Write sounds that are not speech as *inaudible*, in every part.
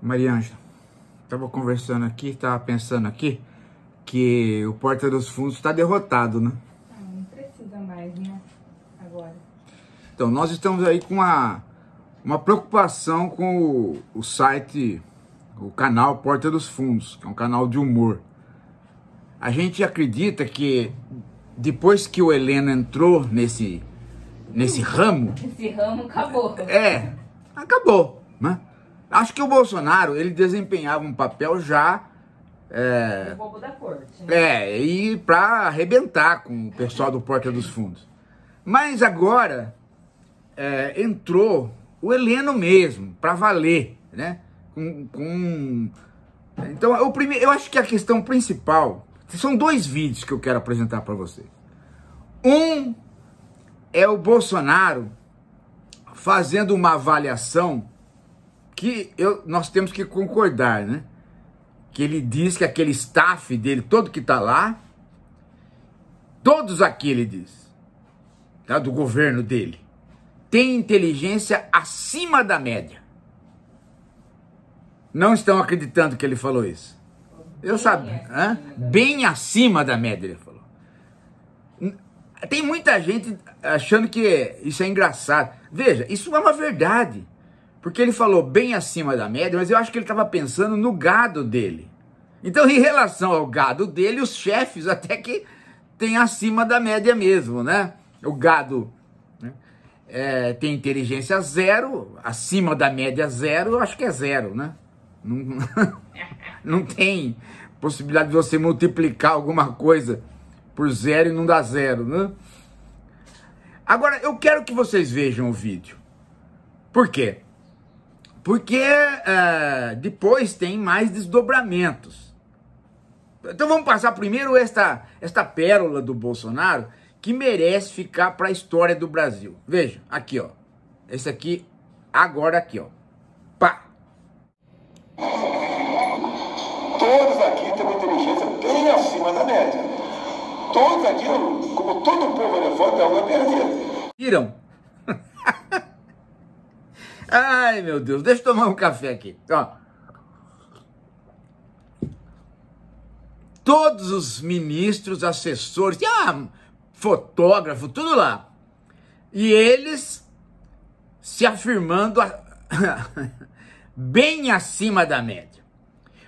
Maria Ângela, tava conversando aqui, tava pensando aqui que o Porta dos Fundos está derrotado, né? Ah, não precisa mais, né? Agora. Então, nós estamos aí com uma, uma preocupação com o, o site, o canal Porta dos Fundos, que é um canal de humor. A gente acredita que depois que o Helena entrou nesse, nesse ramo... Esse ramo acabou. É, acabou, né? Acho que o Bolsonaro, ele desempenhava um papel já... É, o bobo da corte. Né? É, e para arrebentar com o pessoal do Porta dos Fundos. Mas agora é, entrou o Heleno mesmo, para valer, né? Com, com... Então, eu, prime... eu acho que a questão principal... São dois vídeos que eu quero apresentar para vocês. Um é o Bolsonaro fazendo uma avaliação que eu, nós temos que concordar, né? Que ele diz que aquele staff dele, todo que está lá, todos aqui, ele diz, tá? do governo dele, tem inteligência acima da média. Não estão acreditando que ele falou isso. Eu sabia. Hã? Bem acima da média, ele falou. Tem muita gente achando que isso é engraçado. Veja, isso é uma verdade. Porque ele falou bem acima da média, mas eu acho que ele estava pensando no gado dele. Então, em relação ao gado dele, os chefes até que tem acima da média mesmo, né? O gado né? É, tem inteligência zero, acima da média zero, eu acho que é zero, né? Não, *laughs* não tem possibilidade de você multiplicar alguma coisa por zero e não dar zero, né? Agora, eu quero que vocês vejam o vídeo. Por quê? Porque é, depois tem mais desdobramentos. Então vamos passar primeiro esta, esta pérola do Bolsonaro que merece ficar para a história do Brasil. Veja, aqui ó. Esse aqui, agora aqui ó. Pá! Todos aqui têm uma inteligência bem acima da média. Todos aqui, como todo povo elefante, é uma perdida. Viram? *laughs* Ai, meu Deus, deixa eu tomar um café aqui. Ó. Todos os ministros, assessores, ah, fotógrafo, tudo lá. E eles se afirmando a... *laughs* bem acima da média.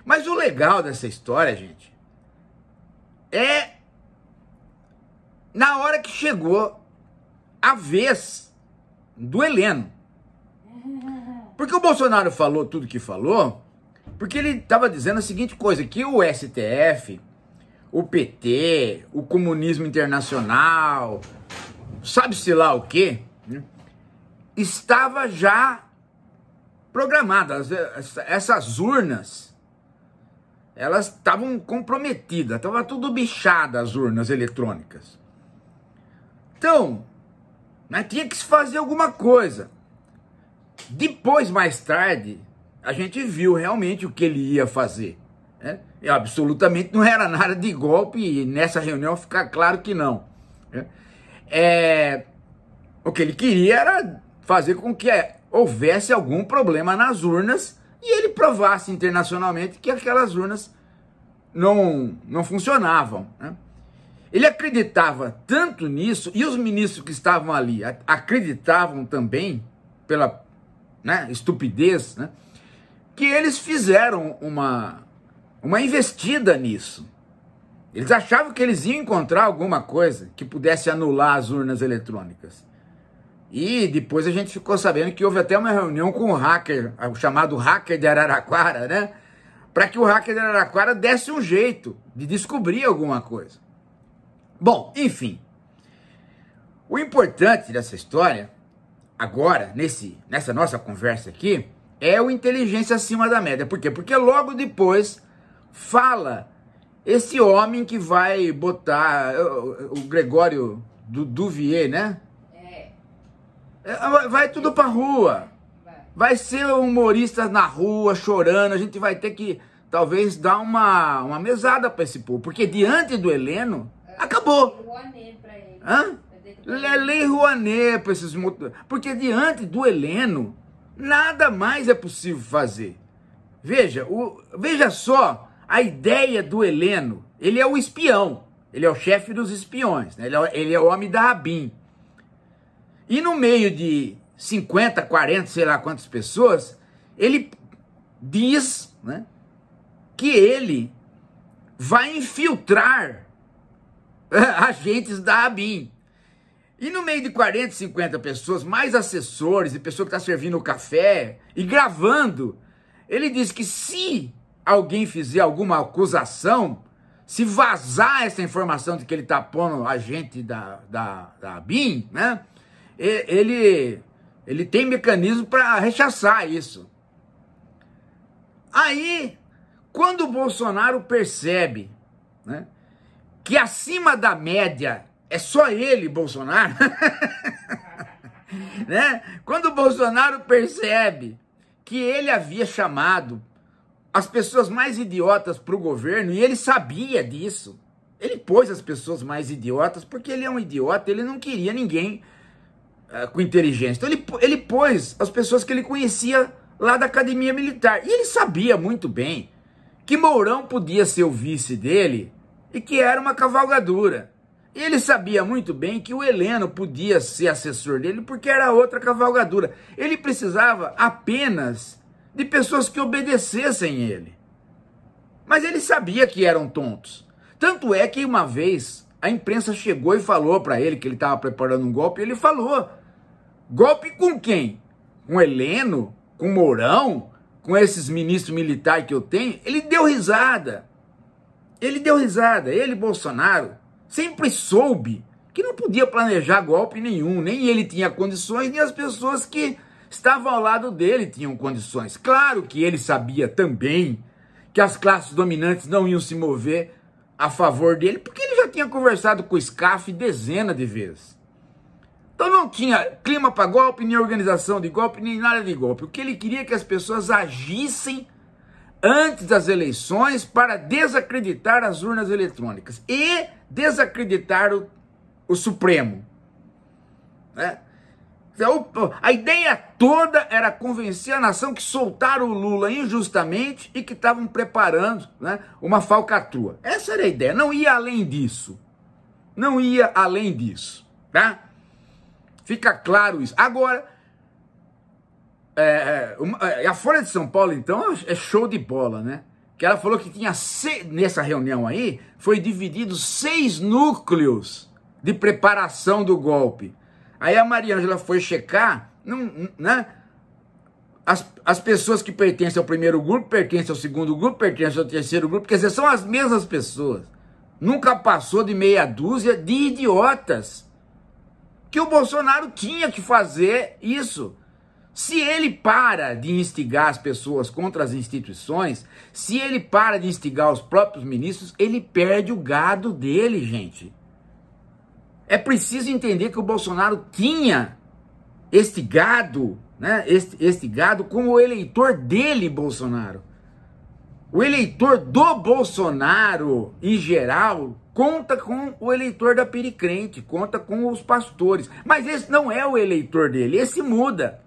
Mas o legal dessa história, gente, é na hora que chegou a vez do Heleno. Porque o Bolsonaro falou tudo que falou, porque ele estava dizendo a seguinte coisa, que o STF, o PT, o comunismo internacional, sabe-se lá o quê, né? estava já programada. Essas urnas, elas estavam comprometidas, estava tudo bichada as urnas eletrônicas. Então, né, tinha que se fazer alguma coisa. Depois, mais tarde, a gente viu realmente o que ele ia fazer. Né? absolutamente não era nada de golpe, e nessa reunião fica claro que não. Né? É, o que ele queria era fazer com que é, houvesse algum problema nas urnas e ele provasse internacionalmente que aquelas urnas não, não funcionavam. Né? Ele acreditava tanto nisso, e os ministros que estavam ali acreditavam também, pela né, estupidez, né, que eles fizeram uma, uma investida nisso. Eles achavam que eles iam encontrar alguma coisa que pudesse anular as urnas eletrônicas. E depois a gente ficou sabendo que houve até uma reunião com o hacker, o chamado hacker de Araraquara, né? Para que o hacker de Araraquara desse um jeito de descobrir alguma coisa. Bom, enfim. O importante dessa história agora, nesse, nessa nossa conversa aqui, é o inteligência acima da média. Por quê? Porque logo depois fala esse homem que vai botar eh, o, Gregório do Duvier, né? É. é vai tudo pra rua. Vai ser humorista na rua, chorando. A gente vai ter que, talvez, dar uma, uma mesada pra esse povo. Porque diante do Heleno, é. acabou. Hã? Lei Rouanet para esses Porque diante do Heleno, nada mais é possível fazer. Veja, o, veja só a ideia do Heleno. Ele é o espião, ele é o chefe dos espiões, né? ele, é, ele é o homem da Rabin. E no meio de 50, 40, sei lá quantas pessoas, ele diz né, que ele vai infiltrar *laughs* agentes da ABIN. E no meio de 40, 50 pessoas, mais assessores e pessoa que está servindo o café e gravando, ele diz que se alguém fizer alguma acusação, se vazar essa informação de que ele está pondo a gente da, da, da BIM, né? Ele, ele tem mecanismo para rechaçar isso. Aí, quando o Bolsonaro percebe né, que acima da média é só ele, Bolsonaro? *laughs* né? Quando o Bolsonaro percebe que ele havia chamado as pessoas mais idiotas para o governo e ele sabia disso, ele pôs as pessoas mais idiotas porque ele é um idiota, ele não queria ninguém uh, com inteligência. Então ele, ele pôs as pessoas que ele conhecia lá da academia militar. E ele sabia muito bem que Mourão podia ser o vice dele e que era uma cavalgadura. Ele sabia muito bem que o Heleno podia ser assessor dele porque era outra cavalgadura. Ele precisava apenas de pessoas que obedecessem ele. Mas ele sabia que eram tontos. Tanto é que uma vez a imprensa chegou e falou para ele que ele estava preparando um golpe. E ele falou: golpe com quem? Com Heleno? Com Mourão? Com esses ministros militares que eu tenho? Ele deu risada. Ele deu risada. Ele, Bolsonaro sempre soube que não podia planejar golpe nenhum, nem ele tinha condições, nem as pessoas que estavam ao lado dele tinham condições. Claro que ele sabia também que as classes dominantes não iam se mover a favor dele, porque ele já tinha conversado com o SCAF dezena de vezes. Então não tinha clima para golpe, nem organização de golpe, nem nada de golpe. O que ele queria é que as pessoas agissem antes das eleições para desacreditar as urnas eletrônicas. E desacreditar o, o Supremo. Né? Então, a ideia toda era convencer a nação que soltaram o Lula injustamente e que estavam preparando né, uma falcatrua. Essa era a ideia, não ia além disso. Não ia além disso, tá? Fica claro isso. Agora, é, é, é a Folha de São Paulo, então, é show de bola, né? que ela falou que tinha, seis, nessa reunião aí, foi dividido seis núcleos de preparação do golpe. Aí a Mariângela foi checar, não, né? As, as pessoas que pertencem ao primeiro grupo, pertencem ao segundo grupo, pertencem ao terceiro grupo, quer dizer, são as mesmas pessoas. Nunca passou de meia dúzia de idiotas. Que o Bolsonaro tinha que fazer isso. Se ele para de instigar as pessoas contra as instituições, se ele para de instigar os próprios ministros, ele perde o gado dele, gente. É preciso entender que o Bolsonaro tinha este gado, né? Este, este gado como o eleitor dele, Bolsonaro. O eleitor do Bolsonaro, em geral, conta com o eleitor da Piricrente, conta com os pastores. Mas esse não é o eleitor dele, esse muda.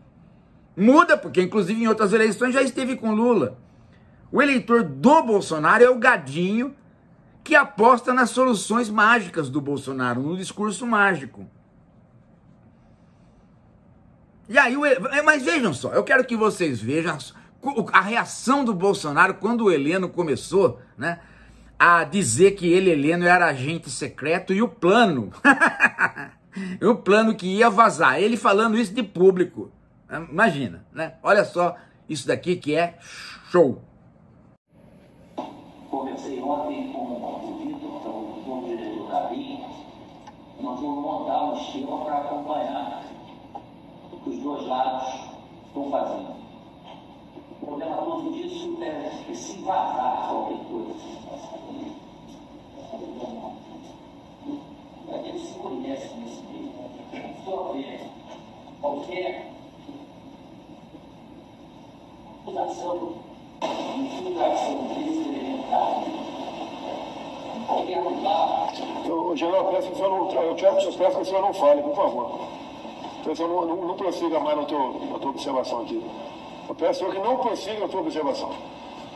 Muda, porque inclusive em outras eleições já esteve com Lula. O eleitor do Bolsonaro é o gadinho que aposta nas soluções mágicas do Bolsonaro, no discurso mágico. E aí, é, mas vejam só, eu quero que vocês vejam a reação do Bolsonaro quando o Heleno começou, né? A dizer que ele, Heleno, era agente secreto e o plano. *laughs* o plano que ia vazar. Ele falando isso de público. Imagina, né? Olha só isso daqui que é show. Conversei ontem com o Vitor, que é o diretor da BIM. Nós vamos montar um esquema para acompanhar o que os dois lados estão fazendo. O problema todo disso é se vazar qualquer coisa. Para que eles se conhece nesse meio. Só ver qualquer infiltração, infiltração desse elementário. general, peço que o senhor não. Eu te peço que o senhor não fale, por favor. Então, não, não, não prossiga mais na, tua observação aqui. Eu peço senhor que não prossiga a tua observação.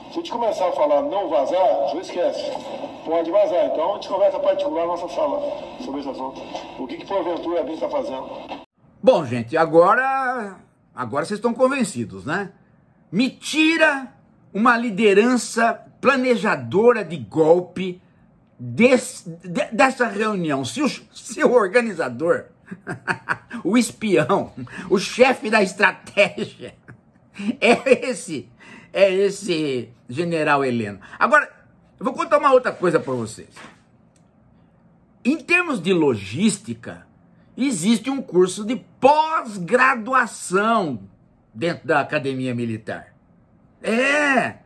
Se a gente começar a falar não vazar, o senhor esquece. Pode vazar. Então, a gente conversa particular na nossa sala sobre esse assunto. O que, que porventura a BIM está fazendo? Bom, gente, agora. Agora vocês estão convencidos, né? me tira uma liderança planejadora de golpe desse, de, dessa reunião. Se o, organizador, *laughs* o espião, o chefe da estratégia *laughs* é esse, é esse general Heleno. Agora, eu vou contar uma outra coisa para vocês. Em termos de logística, existe um curso de pós-graduação dentro da academia militar. É!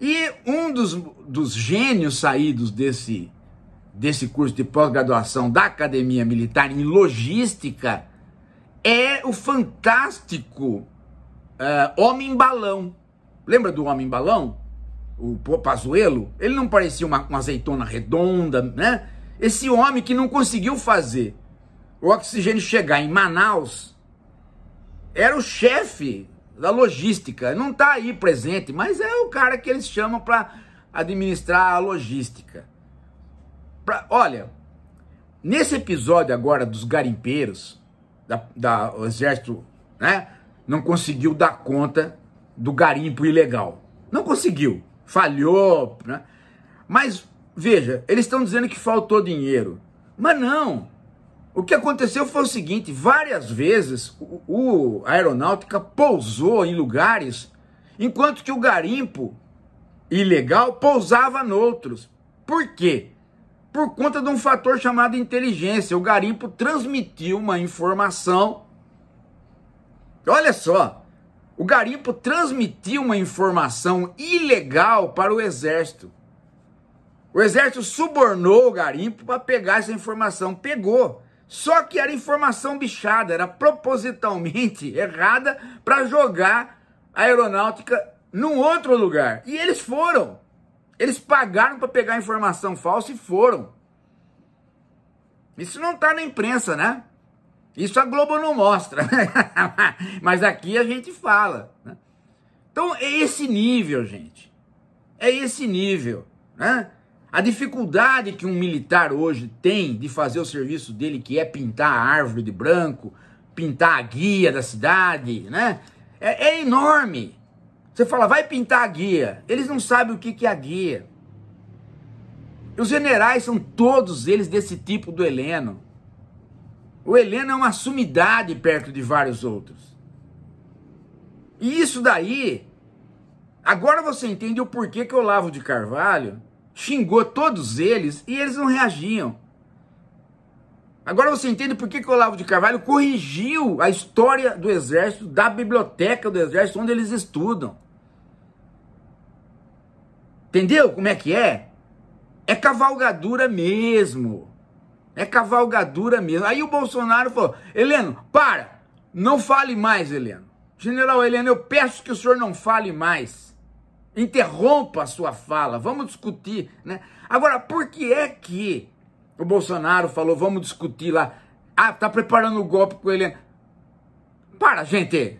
E um dos, dos gênios saídos desse, desse curso de pós-graduação da academia militar em logística é o fantástico uh, eh, Homem-Balão. Lembra do Homem-Balão? O Pazuelo? Ele não parecia uma, uma azeitona redonda, né? Esse homem que não conseguiu fazer o oxigênio chegar em Manaus era o chefe da logística. Não está aí presente, mas é o cara que eles chamam para administrar a logística. Pra, olha, nesse episódio agora dos garimpeiros, da, da, o exército né, não conseguiu dar conta do garimpo ilegal. Não conseguiu, falhou. Né? Mas veja, eles estão dizendo que faltou dinheiro. Mas não, o que aconteceu foi o seguinte: várias vezes o, o, a aeronáutica pousou em lugares, enquanto que o garimpo ilegal pousava noutros. Por quê? Por conta de um fator chamado inteligência. O garimpo transmitiu uma informação. Olha só, o garimpo transmitiu uma informação ilegal para o exército. O exército subornou o garimpo para pegar essa informação. Pegou. Só que era informação bichada, era propositalmente *laughs* errada para jogar a aeronáutica num outro lugar. E eles foram. Eles pagaram para pegar informação falsa e foram. Isso não está na imprensa, né? Isso a Globo não mostra. *laughs* Mas aqui a gente fala. Né? Então é esse nível, gente. É esse nível, né? A dificuldade que um militar hoje tem de fazer o serviço dele, que é pintar a árvore de branco, pintar a guia da cidade, né? É, é enorme. Você fala, vai pintar a guia. Eles não sabem o que, que é a guia. Os generais são todos eles desse tipo do Heleno. O Heleno é uma sumidade perto de vários outros. E isso daí Agora você entende o porquê que Olavo de Carvalho xingou todos eles e eles não reagiam. Agora você entende por que, que Olavo de Carvalho corrigiu a história do Exército, da biblioteca do Exército, onde eles estudam. Entendeu como é que é? É cavalgadura mesmo. É cavalgadura mesmo. Aí o Bolsonaro falou: Heleno, para! Não fale mais, Heleno. General Heleno, eu peço que o senhor não fale mais interrompa a sua fala, vamos discutir, né? Agora, por que é que o Bolsonaro falou, vamos discutir lá, ah, tá preparando o golpe com o Heleno? Para, gente!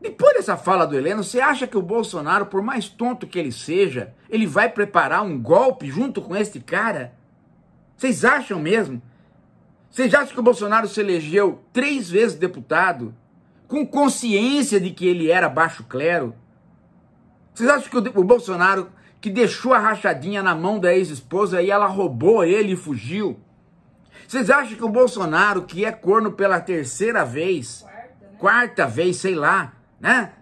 Depois dessa fala do Heleno, você acha que o Bolsonaro, por mais tonto que ele seja, ele vai preparar um golpe junto com este cara? Vocês acham mesmo? Vocês acham que o Bolsonaro se elegeu três vezes deputado com consciência de que ele era baixo clero? Vocês acham que o, Bolsonaro, que deixou a rachadinha na mão da ex-esposa e ela roubou ele e fugiu? Vocês acham que o Bolsonaro, que é corno pela terceira vez, quarta, né? quarta vez, sei lá, né?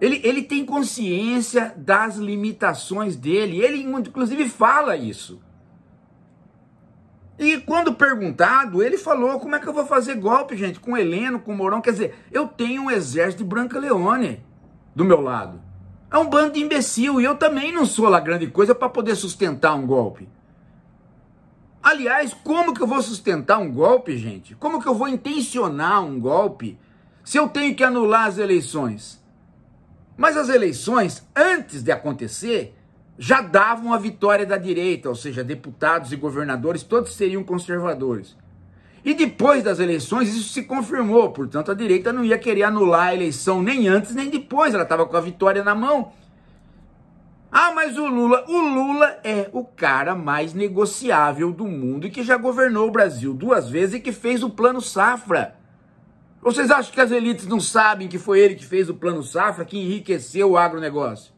Ele, ele tem consciência das limitações dele. Ele, inclusive, fala isso. E quando perguntado, ele falou: como é que eu vou fazer golpe, gente? Com Heleno, com Mourão. Quer dizer, eu tenho um exército de Branca Leone do meu lado. É um bando de imbecil e eu também não sou lá grande coisa para poder sustentar um golpe. Aliás, como que eu vou sustentar um golpe, gente? Como que eu vou intencionar um golpe se eu tenho que anular as eleições? Mas as eleições, antes de acontecer, já davam a vitória da direita, ou seja, deputados e governadores, todos seriam conservadores. E depois das eleições, isso se confirmou. Portanto, a direita não ia querer anular a eleição nem antes nem depois. Ela estava com a vitória na mão. Ah, mas o Lula, o Lula é o cara mais negociável do mundo e que já governou o Brasil duas vezes e que fez o plano safra. Vocês acham que as elites não sabem que foi ele que fez o plano safra, que enriqueceu o agronegócio?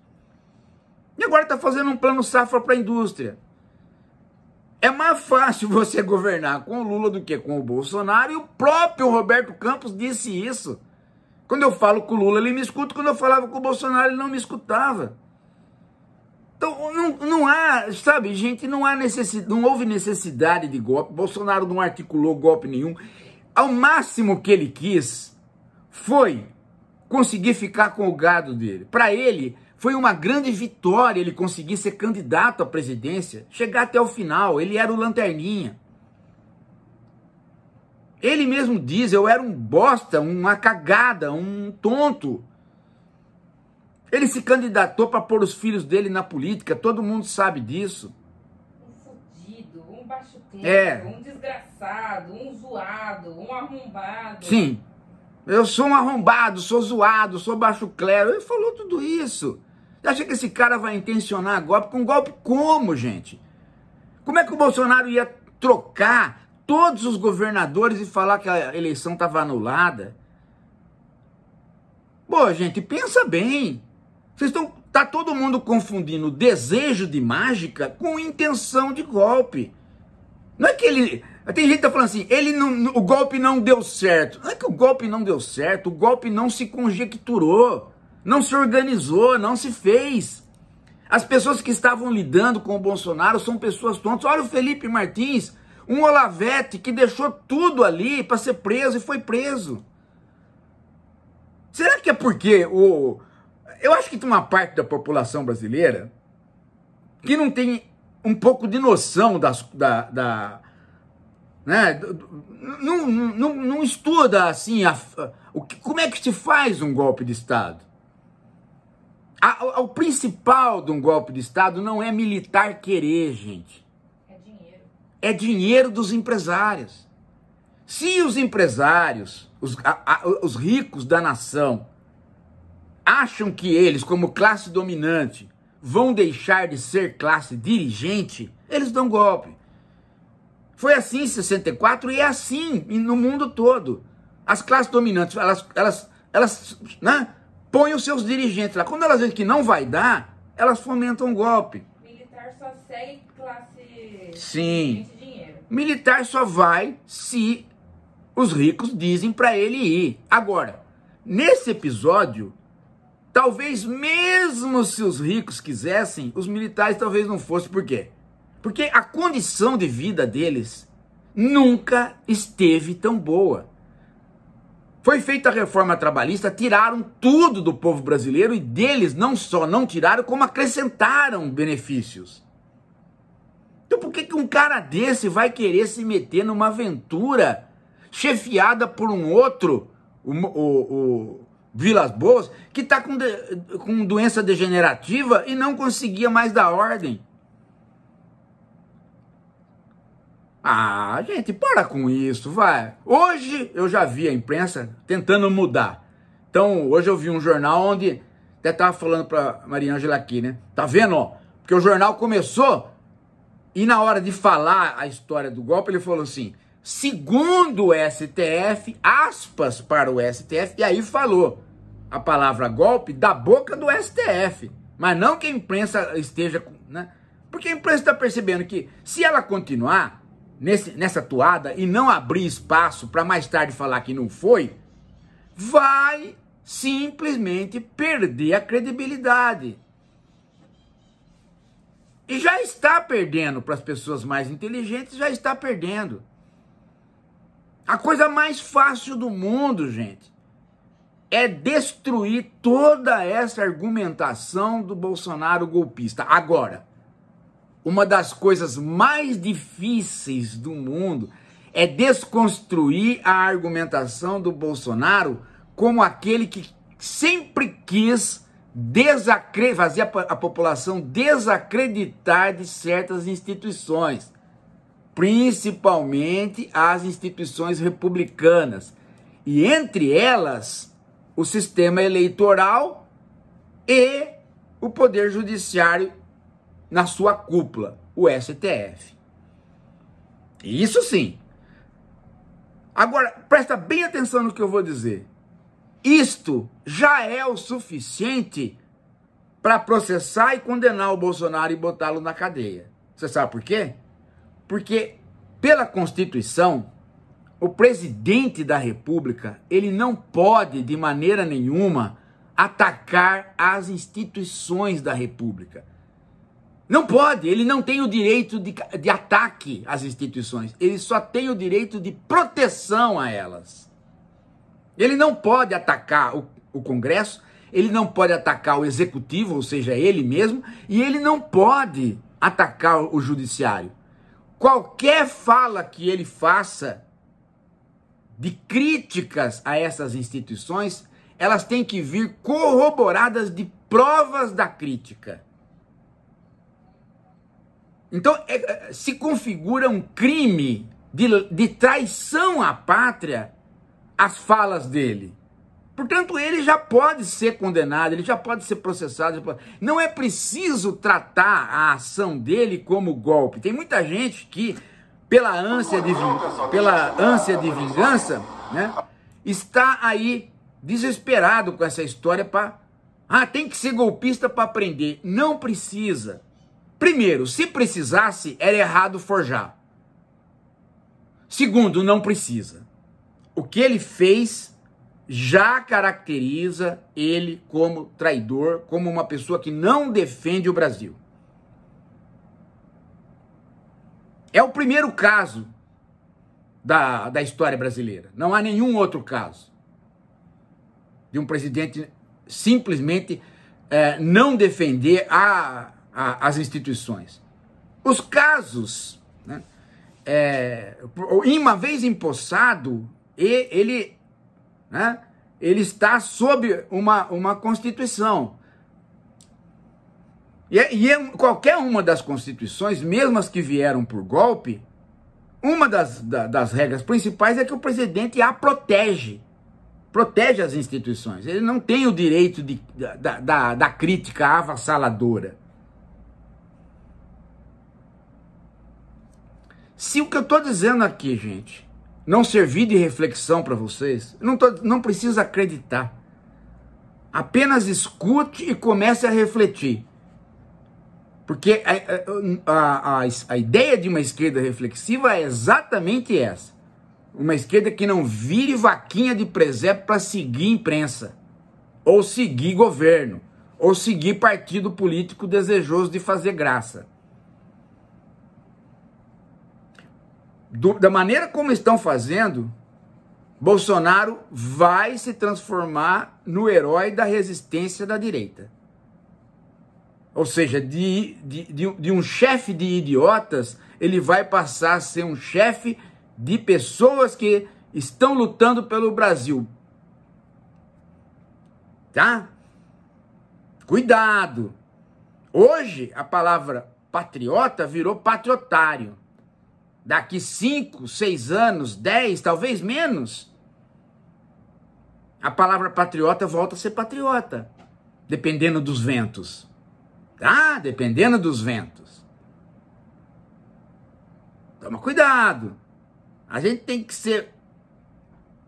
E agora está fazendo um plano safra para a indústria. É mais fácil você governar com o Lula do que com o Bolsonaro, e o próprio Roberto Campos disse isso. Quando eu falo com o Lula, ele me escuta, quando eu falava com o Bolsonaro, ele não me escutava. Então, não, não há, sabe, gente, não há necessidade, não houve necessidade de golpe. Bolsonaro não articulou golpe nenhum. Ao máximo que ele quis foi conseguir ficar com o gado dele. Para ele, foi uma grande vitória ele conseguir ser candidato à presidência, chegar até o final. Ele era o lanterninha. Ele mesmo diz: eu era um bosta, uma cagada, um tonto. Ele se candidatou para pôr os filhos dele na política, todo mundo sabe disso. Um fudido, um baixo tempo, é. um desgraçado, um zoado, um arrombado. Sim. Eu sou um arrombado, sou zoado, sou baixo clero. Ele falou tudo isso. Você acha que esse cara vai intencionar golpe? Com golpe como, gente? Como é que o Bolsonaro ia trocar todos os governadores e falar que a eleição estava anulada? Pô, gente, pensa bem. Vocês estão. Tá todo mundo confundindo desejo de mágica com intenção de golpe. Não é que ele. Tem gente que tá falando assim, ele não, o golpe não deu certo. Não é que o golpe não deu certo, o golpe não se conjecturou não se organizou, não se fez. As pessoas que estavam lidando com o Bolsonaro são pessoas tontas. Olha o Felipe Martins, um Olavete que deixou tudo ali para ser preso e foi preso. Será que é porque o. Eu acho que tem uma parte da população brasileira que não tem um pouco de noção das, da. da né? Não, não, não estuda assim a, o que, como é que se faz um golpe de Estado. A, a, o principal de um golpe de Estado não é militar querer, gente. É dinheiro. É dinheiro dos empresários. Se os empresários, os, a, os ricos da nação, acham que eles, como classe dominante, vão deixar de ser classe dirigente, eles dão golpe. Foi assim em 64 e é assim no mundo todo. As classes dominantes, elas, elas, elas, né? põe os seus dirigentes lá. Quando elas veem que não vai dar, elas fomentam o golpe. Militar só segue classe. Sim. Militar só vai se os ricos dizem para ele ir. Agora, nesse episódio, talvez mesmo se os ricos quisessem, os militares talvez não fossem. Por quê? Porque a condição de vida deles nunca esteve tão boa. Foi feita a reforma trabalhista, tiraram tudo do povo brasileiro e deles não só não tiraram, como acrescentaram benefícios. Então por que, que um cara desse vai querer se meter numa aventura chefiada por um outro, o, o, o Vilas Boas, que está com, de, com doença degenerativa e não conseguia mais dar ordem? Ah, gente, para com isso, vai. Hoje eu já vi a imprensa tentando mudar. Então, hoje eu vi um jornal onde até tava falando para Maria Ângela aqui, né? Tá vendo, ó? Porque o jornal começou e na hora de falar a história do golpe, ele falou assim: "Segundo o STF, aspas para o STF", e aí falou a palavra golpe da boca do STF, mas não que a imprensa esteja, né? Porque a imprensa está percebendo que se ela continuar nesse, nessa toada e não abrir espaço para mais tarde falar que não foi, vai simplesmente perder a credibilidade. E já está perdendo para as pessoas mais inteligentes, já está perdendo. A coisa mais fácil do mundo, gente, é destruir toda essa argumentação do Bolsonaro golpista. Agora, uma das coisas mais difíceis do mundo é desconstruir a argumentação do Bolsonaro como aquele que sempre quis fazer a população desacreditar de certas instituições, principalmente as instituições republicanas, e entre elas o sistema eleitoral e o poder judiciário na sua cúpula, o STF. Isso sim. Agora, presta bem atenção no que eu vou dizer. Isto já é o suficiente para processar e condenar o Bolsonaro e botá-lo na cadeia. Você sabe por quê? Porque pela Constituição, o presidente da República, ele não pode de maneira nenhuma atacar as instituições da República. Não pode, ele não tem o direito de, de ataque às instituições, ele só tem o direito de proteção a elas. Ele não pode atacar o, o Congresso, ele não pode atacar o Executivo, ou seja, ele mesmo, e ele não pode atacar o Judiciário. Qualquer fala que ele faça de críticas a essas instituições, elas têm que vir corroboradas de provas da crítica. Então, é, é, se configura um crime de, de traição à pátria as falas dele. Portanto, ele já pode ser condenado, ele já pode ser processado. Pode... Não é preciso tratar a ação dele como golpe. Tem muita gente que, pela ânsia de, pela ânsia de vingança, né, está aí desesperado com essa história para. Ah, tem que ser golpista para aprender. Não precisa. Primeiro, se precisasse, era errado forjar. Segundo, não precisa. O que ele fez já caracteriza ele como traidor, como uma pessoa que não defende o Brasil. É o primeiro caso da, da história brasileira. Não há nenhum outro caso de um presidente simplesmente é, não defender a a, as instituições. Os casos, né, é, uma vez empossado, ele, né, ele está sob uma, uma Constituição. E, é, e é qualquer uma das constituições, mesmo as que vieram por golpe, uma das, da, das regras principais é que o presidente a protege. Protege as instituições. Ele não tem o direito de, da, da, da crítica avassaladora. Se o que eu estou dizendo aqui, gente, não servir de reflexão para vocês, não, tô, não precisa acreditar. Apenas escute e comece a refletir. Porque a, a, a, a ideia de uma esquerda reflexiva é exatamente essa. Uma esquerda que não vire vaquinha de presépio para seguir imprensa, ou seguir governo, ou seguir partido político desejoso de fazer graça. do, da maneira como estão fazendo, Bolsonaro vai se transformar no herói da resistência da direita. Ou seja, de, de, de, de um chefe de idiotas, ele vai passar a ser um chefe de pessoas que estão lutando pelo Brasil. Tá? Cuidado! Hoje a palavra patriota virou patriotário daqui 5, 6 anos, 10, talvez menos, a palavra patriota volta a ser patriota, dependendo dos ventos. Tá? Dependendo dos ventos. Toma cuidado. A gente tem que ser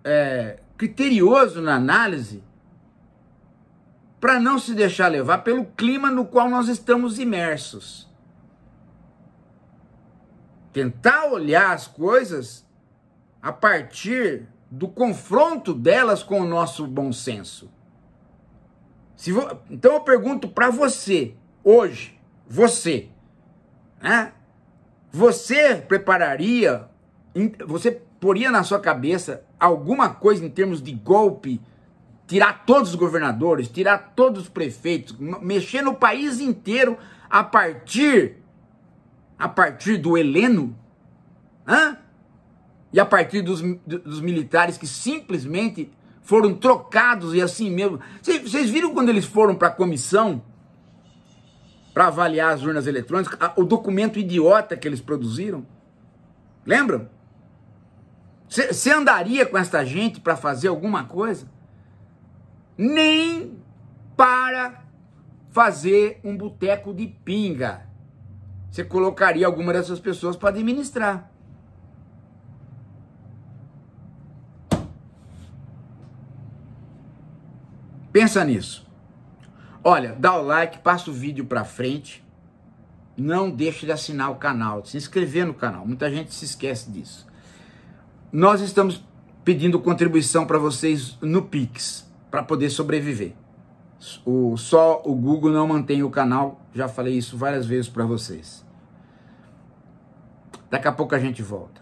é, criterioso na análise para não se deixar levar pelo clima no qual nós estamos imersos tentar olhar as coisas a partir do confronto delas com o nosso bom senso. Vo... Então eu pergunto para você, hoje, você, né? Você prepararia, você poria na sua cabeça alguma coisa em termos de golpe, tirar todos os governadores, tirar todos os prefeitos, mexer no país inteiro a partir a partir do Heleno? Hã? E a partir dos, dos militares que simplesmente foram trocados e assim mesmo. Vocês viram quando eles foram para a comissão para avaliar as urnas eletrônicas, o documento idiota que eles produziram? Lembram? Você andaria com esta gente para fazer alguma coisa? Nem para fazer um boteco de pinga você colocaria alguma dessas pessoas para administrar. Pensa nisso. Olha, dá o like, passa o vídeo para frente. Não deixe de assinar o canal, de se inscrever no canal. Muita gente se esquece disso. Nós estamos pedindo contribuição para vocês no Pix para poder sobreviver o, só o Google não mantém o canal. Já falei isso várias vezes para vocês. Daqui a pouco a gente volta.